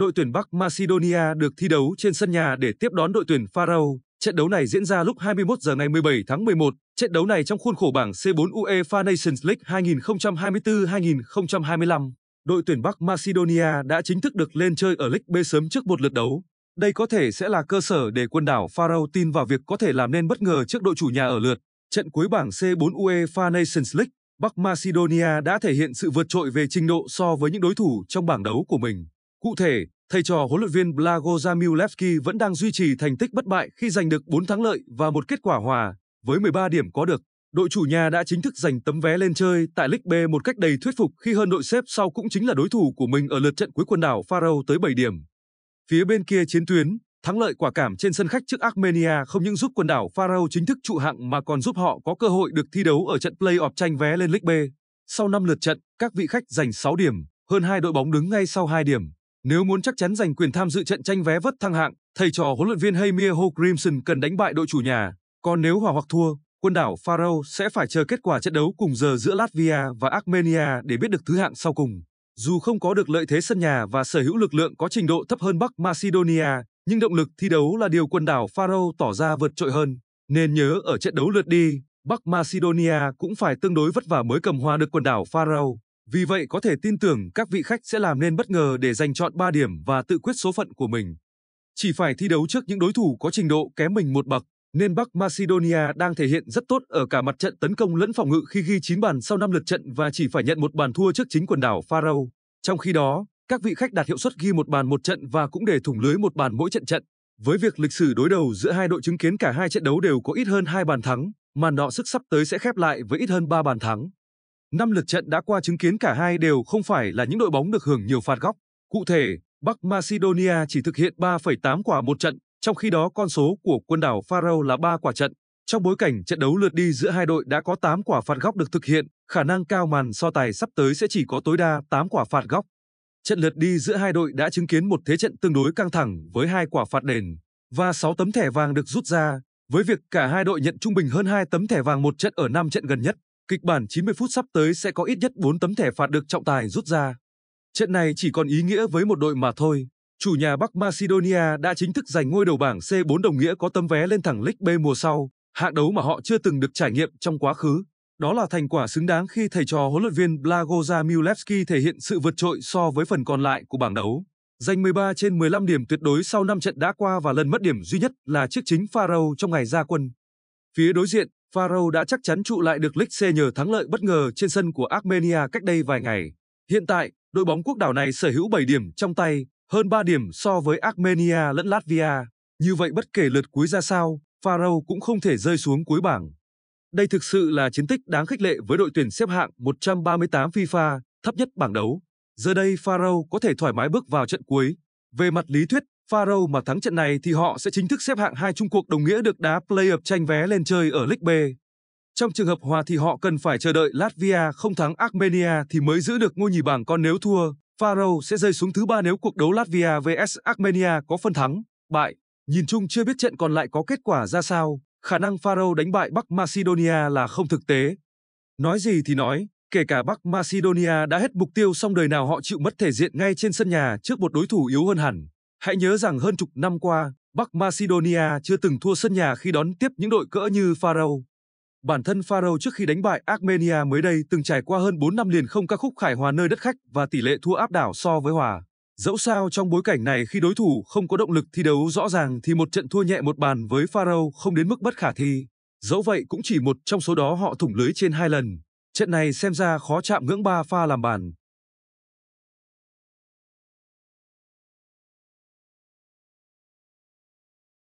đội tuyển Bắc Macedonia được thi đấu trên sân nhà để tiếp đón đội tuyển Faroe. Trận đấu này diễn ra lúc 21 giờ ngày 17 tháng 11. Trận đấu này trong khuôn khổ bảng C4 UEFA Nations League 2024-2025. Đội tuyển Bắc Macedonia đã chính thức được lên chơi ở League B sớm trước một lượt đấu. Đây có thể sẽ là cơ sở để quần đảo Faroe tin vào việc có thể làm nên bất ngờ trước đội chủ nhà ở lượt. Trận cuối bảng C4 UEFA Nations League, Bắc Macedonia đã thể hiện sự vượt trội về trình độ so với những đối thủ trong bảng đấu của mình. Cụ thể, thầy trò huấn luyện viên Blago Zamilevski vẫn đang duy trì thành tích bất bại khi giành được 4 thắng lợi và một kết quả hòa. Với 13 điểm có được, đội chủ nhà đã chính thức giành tấm vé lên chơi tại League B một cách đầy thuyết phục khi hơn đội xếp sau cũng chính là đối thủ của mình ở lượt trận cuối quần đảo Faro tới 7 điểm. Phía bên kia chiến tuyến, thắng lợi quả cảm trên sân khách trước Armenia không những giúp quần đảo Faro chính thức trụ hạng mà còn giúp họ có cơ hội được thi đấu ở trận play-off tranh vé lên League B. Sau 5 lượt trận, các vị khách giành 6 điểm, hơn hai đội bóng đứng ngay sau 2 điểm. Nếu muốn chắc chắn giành quyền tham dự trận tranh vé vất thăng hạng, thầy trò huấn luyện viên Hamir Ho Crimson cần đánh bại đội chủ nhà. Còn nếu hòa hoặc thua, quân đảo Faroe sẽ phải chờ kết quả trận đấu cùng giờ giữa Latvia và Armenia để biết được thứ hạng sau cùng. Dù không có được lợi thế sân nhà và sở hữu lực lượng có trình độ thấp hơn Bắc Macedonia, nhưng động lực thi đấu là điều quần đảo Faroe tỏ ra vượt trội hơn. Nên nhớ ở trận đấu lượt đi, Bắc Macedonia cũng phải tương đối vất vả mới cầm hòa được quần đảo Faroe. Vì vậy có thể tin tưởng các vị khách sẽ làm nên bất ngờ để giành chọn 3 điểm và tự quyết số phận của mình. Chỉ phải thi đấu trước những đối thủ có trình độ kém mình một bậc, nên Bắc Macedonia đang thể hiện rất tốt ở cả mặt trận tấn công lẫn phòng ngự khi ghi 9 bàn sau 5 lượt trận và chỉ phải nhận một bàn thua trước chính quần đảo Faroe. Trong khi đó, các vị khách đạt hiệu suất ghi một bàn một trận và cũng để thủng lưới một bàn mỗi trận trận. Với việc lịch sử đối đầu giữa hai đội chứng kiến cả hai trận đấu đều có ít hơn hai bàn thắng, màn đọ sức sắp tới sẽ khép lại với ít hơn 3 bàn thắng. Năm lượt trận đã qua chứng kiến cả hai đều không phải là những đội bóng được hưởng nhiều phạt góc. Cụ thể, Bắc Macedonia chỉ thực hiện 3,8 quả một trận, trong khi đó con số của quân đảo Faroe là 3 quả trận. Trong bối cảnh trận đấu lượt đi giữa hai đội đã có 8 quả phạt góc được thực hiện, khả năng cao màn so tài sắp tới sẽ chỉ có tối đa 8 quả phạt góc. Trận lượt đi giữa hai đội đã chứng kiến một thế trận tương đối căng thẳng với hai quả phạt đền và 6 tấm thẻ vàng được rút ra, với việc cả hai đội nhận trung bình hơn 2 tấm thẻ vàng một trận ở 5 trận gần nhất kịch bản 90 phút sắp tới sẽ có ít nhất 4 tấm thẻ phạt được trọng tài rút ra. Trận này chỉ còn ý nghĩa với một đội mà thôi. Chủ nhà Bắc Macedonia đã chính thức giành ngôi đầu bảng C4 đồng nghĩa có tấm vé lên thẳng League B mùa sau, hạng đấu mà họ chưa từng được trải nghiệm trong quá khứ. Đó là thành quả xứng đáng khi thầy trò huấn luyện viên Blagoja Milevski thể hiện sự vượt trội so với phần còn lại của bảng đấu. Giành 13 trên 15 điểm tuyệt đối sau 5 trận đã qua và lần mất điểm duy nhất là trước chính Pharaoh trong ngày ra quân. Phía đối diện, Faroe đã chắc chắn trụ lại được League C nhờ thắng lợi bất ngờ trên sân của Armenia cách đây vài ngày. Hiện tại, đội bóng quốc đảo này sở hữu 7 điểm trong tay, hơn 3 điểm so với Armenia lẫn Latvia. Như vậy bất kể lượt cuối ra sao, Faroe cũng không thể rơi xuống cuối bảng. Đây thực sự là chiến tích đáng khích lệ với đội tuyển xếp hạng 138 FIFA, thấp nhất bảng đấu. Giờ đây Faroe có thể thoải mái bước vào trận cuối. Về mặt lý thuyết, Faro mà thắng trận này thì họ sẽ chính thức xếp hạng hai chung cuộc đồng nghĩa được đá play-up tranh vé lên chơi ở League B. Trong trường hợp hòa thì họ cần phải chờ đợi Latvia không thắng Armenia thì mới giữ được ngôi nhì bảng còn nếu thua, Faro sẽ rơi xuống thứ ba nếu cuộc đấu Latvia vs Armenia có phân thắng, bại. Nhìn chung chưa biết trận còn lại có kết quả ra sao, khả năng Faro đánh bại Bắc Macedonia là không thực tế. Nói gì thì nói, kể cả Bắc Macedonia đã hết mục tiêu song đời nào họ chịu mất thể diện ngay trên sân nhà trước một đối thủ yếu hơn hẳn. Hãy nhớ rằng hơn chục năm qua, Bắc Macedonia chưa từng thua sân nhà khi đón tiếp những đội cỡ như Faroe. Bản thân Faroe trước khi đánh bại Armenia mới đây từng trải qua hơn 4 năm liền không ca khúc khải hòa nơi đất khách và tỷ lệ thua áp đảo so với hòa. Dẫu sao trong bối cảnh này khi đối thủ không có động lực thi đấu rõ ràng thì một trận thua nhẹ một bàn với Faroe không đến mức bất khả thi. Dẫu vậy cũng chỉ một trong số đó họ thủng lưới trên hai lần. Trận này xem ra khó chạm ngưỡng ba pha làm bàn.